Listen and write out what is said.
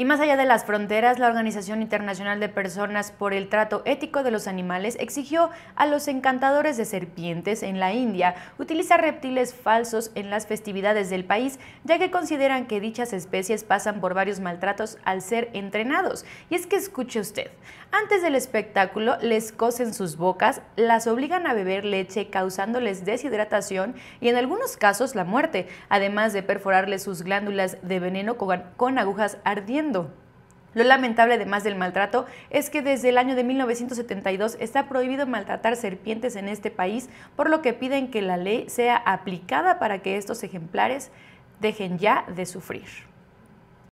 Y más allá de las fronteras, la Organización Internacional de Personas por el Trato Ético de los Animales exigió a los encantadores de serpientes en la India utilizar reptiles falsos en las festividades del país, ya que consideran que dichas especies pasan por varios maltratos al ser entrenados. Y es que escuche usted, antes del espectáculo les cosen sus bocas, las obligan a beber leche causándoles deshidratación y en algunos casos la muerte, además de perforarles sus glándulas de veneno con agujas ardientes lo lamentable además del maltrato es que desde el año de 1972 está prohibido maltratar serpientes en este país, por lo que piden que la ley sea aplicada para que estos ejemplares dejen ya de sufrir.